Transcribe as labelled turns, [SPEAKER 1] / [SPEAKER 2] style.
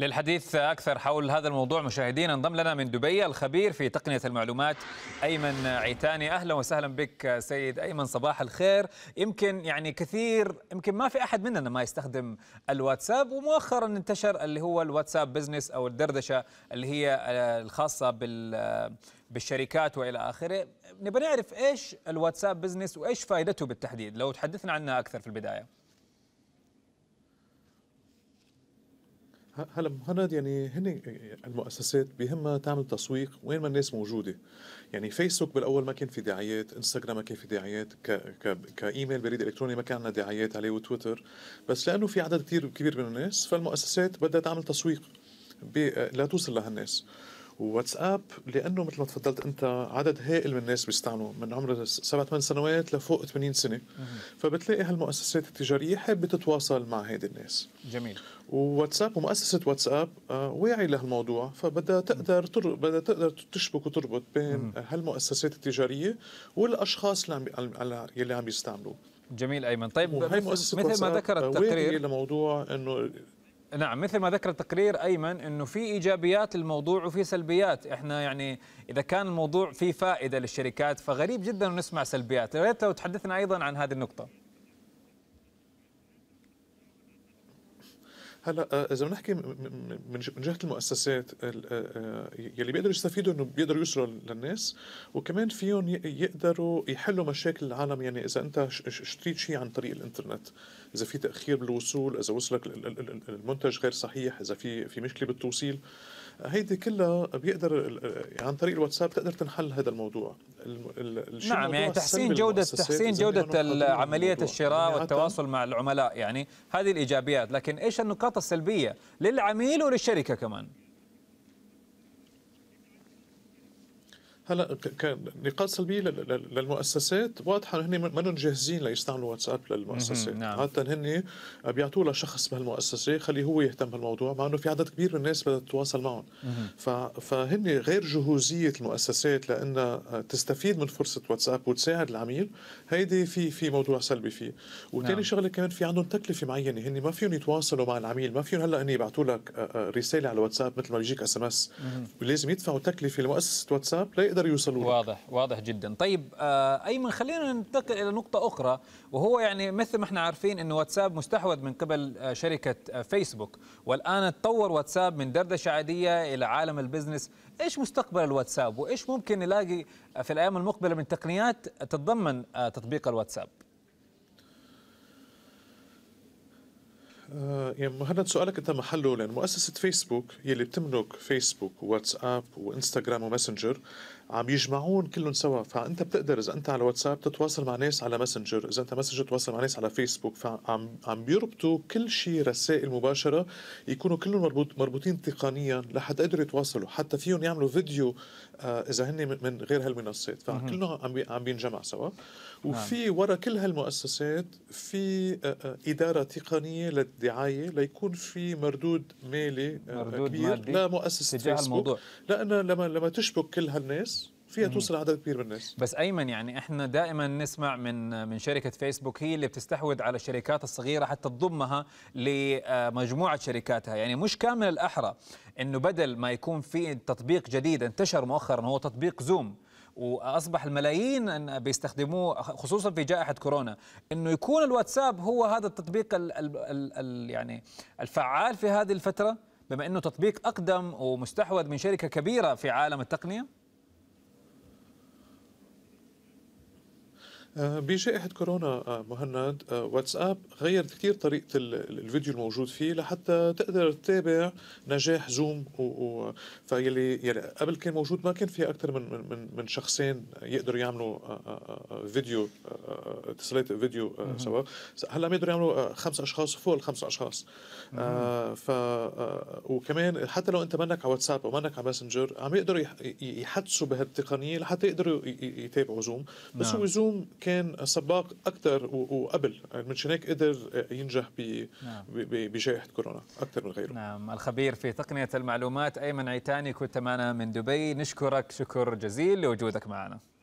[SPEAKER 1] للحديث أكثر حول هذا الموضوع مشاهدينا انضم لنا من دبي الخبير في تقنية المعلومات أيمن عيتاني أهلا وسهلا بك سيد أيمن صباح الخير يمكن يعني كثير يمكن ما في أحد مننا ما يستخدم الواتساب ومؤخرا انتشر اللي هو الواتساب بزنس أو الدردشة اللي هي آه، الخاصة بال آه، بالشركات والى اخره نبغى نعرف ايش الواتساب بزنس وايش فائدته بالتحديد لو تحدثنا عنها اكثر في البدايه
[SPEAKER 2] هلا مهند يعني هن المؤسسات بهمها تعمل تسويق وين ما الناس موجوده يعني فيسبوك بالاول ما كان في دعايات انستغرام ما كان في دعايات ك... ك... كايميل بريد الكتروني ما كان عندنا دعايات عليه وتويتر بس لانه في عدد كثير كبير من الناس فالمؤسسات بدها تعمل تسويق لا توصل لهالناس واتساب لانه مثل ما تفضلت انت عدد هائل من الناس بيستعملوا من عمر سبع ثمان سنوات لفوق 80 سنه فبتلاقي هالمؤسسات التجاريه حابه تتواصل مع هيدي الناس جميل وواتساب ومؤسسه واتساب آه، واعي لهالموضوع فبدها تقدر تر... بدها تقدر تشبك وتربط بين هالمؤسسات التجاريه والاشخاص اللي عم يلي عم يستعملوه جميل ايمن طيب مثل ما ذكر التقرير آه، لموضوع انه نعم مثل ما ذكر
[SPEAKER 1] التقرير ايمن انه في ايجابيات الموضوع وفي سلبيات، احنا يعني اذا كان الموضوع فيه فائده للشركات فغريب جدا نسمع سلبيات، يا ريت لو تحدثنا ايضا عن هذه النقطه.
[SPEAKER 2] هلا آه، اذا بنحكي من جهه المؤسسات آه، آه، يلي بيقدروا يستفيدوا انه بيقدروا يوصلوا للناس وكمان فيهم يقدروا يحلوا مشاكل العالم يعني اذا انت اشتريت شيء عن طريق الانترنت اذا في تاخير بالوصول اذا وصلك المنتج غير صحيح اذا في في مشكله بالتوصيل هيدي كلها بيقدر عن طريق الواتساب تقدر تنحل هذا الموضوع نعم يعني تحسين جودة تحسين جودة عملية يعني الشراء
[SPEAKER 1] يعني والتواصل مع العملاء يعني هذه الإيجابيات لكن إيش النقاط السلبية للعميل
[SPEAKER 2] وللشركة كمان هلا كنقاط سلبيه للمؤسسات واضحه هن ما جاهزين ليستعملوا واتساب للمؤسسات نعم. عاده هن بيعطوه لشخص بهالمؤسسه خليه هو يهتم بالموضوع مع انه في عدد كبير من الناس بدها تتواصل معهم فهن غير جهوزيه المؤسسات لانها تستفيد من فرصه واتساب وتساعد العميل هيدي في في موضوع سلبي فيه وثاني نعم. شغله كمان في عندهم تكلفه معينه هن ما فيهم يتواصلوا مع العميل ما فيهم هلا هن يبعثوا لك آه، آه، رساله على واتساب مثل ما بيجيك اس ام اس لازم يدفعوا تكلفه لمؤسسه واتساب ليقدر قدر يوصلوا واضح لك.
[SPEAKER 1] واضح جدا طيب
[SPEAKER 2] آه ايمن خلينا ننتقل الى نقطه اخرى وهو يعني
[SPEAKER 1] مثل ما احنا عارفين انه واتساب مستحوذ من قبل آه شركه آه فيسبوك والان تطور واتساب من دردشه عاديه الى عالم البزنس ايش مستقبل الواتساب وايش ممكن نلاقي في الايام المقبله من تقنيات تتضمن آه، تطبيق الواتساب
[SPEAKER 2] آه يعني مهند سؤالك انت محله لان يعني مؤسسه فيسبوك يلي بتملك فيسبوك وواتساب وانستغرام وماسنجر عم يجمعون كلهم سوا فانت بتقدر اذا انت على واتساب تتواصل مع ناس على ماسنجر اذا انت ماسنجر تتواصل مع ناس على فيسبوك فعم عم بيربطوا كل شيء رسائل مباشره يكونوا كلهم مربوط مربوطين تقنيا لحتى يقدروا يتواصلوا حتى فيهم يعملوا فيديو آه اذا هن من غير هالمنصات فكلهم عم عم بينجمع سوا نعم. وفي ورا كل هالمؤسسات في آه، آه، اداره تقنيه دعايه ليكون في مردود مالي آه، مردود كبير مادي لمؤسسه فيسبوك الموضوع. لان لما لما تشبك كل هالناس فيها توصل عدد كبير من الناس
[SPEAKER 1] بس ايمن يعني احنا دائما نسمع من من شركه فيسبوك هي اللي بتستحوذ على الشركات الصغيره حتى تضمها لمجموعه شركاتها يعني مش كامل الاحرى انه بدل ما يكون في تطبيق جديد انتشر مؤخرا هو تطبيق زوم واصبح الملايين بيستخدموه خصوصا في جائحه كورونا انه يكون الواتساب هو هذا التطبيق الـ الـ الـ الـ يعني الفعال في هذه الفتره بما انه تطبيق اقدم ومستحوذ من شركه كبيره في عالم التقنيه
[SPEAKER 2] آه، بجائحة كورونا آه، مهند آه، واتساب غيرت كثير طريقة الفيديو الموجود فيه لحتى تقدر تتابع نجاح زوم و... و... فيلي يعني قبل كان موجود ما كان في أكثر من من من شخصين يقدروا يعملوا فيديو اتصالات فيديو سوا هلا ما يقدروا يعملوا خمس أشخاص فوق الخمس أشخاص ف وكمان حتى لو أنت منك على واتساب أو منك على ماسنجر عم يقدروا يحدثوا بهالتقنية لحتى يقدروا يتابعوا زوم بس نعم. هو زوم كان سباق اكثر وقبل يعني من هيك قدر ينجح نعم. ب بجائحه كورونا اكثر من غيره نعم الخبير في
[SPEAKER 1] تقنيه المعلومات ايمن عيتاني كنت معنا من دبي نشكرك شكر جزيل لوجودك معنا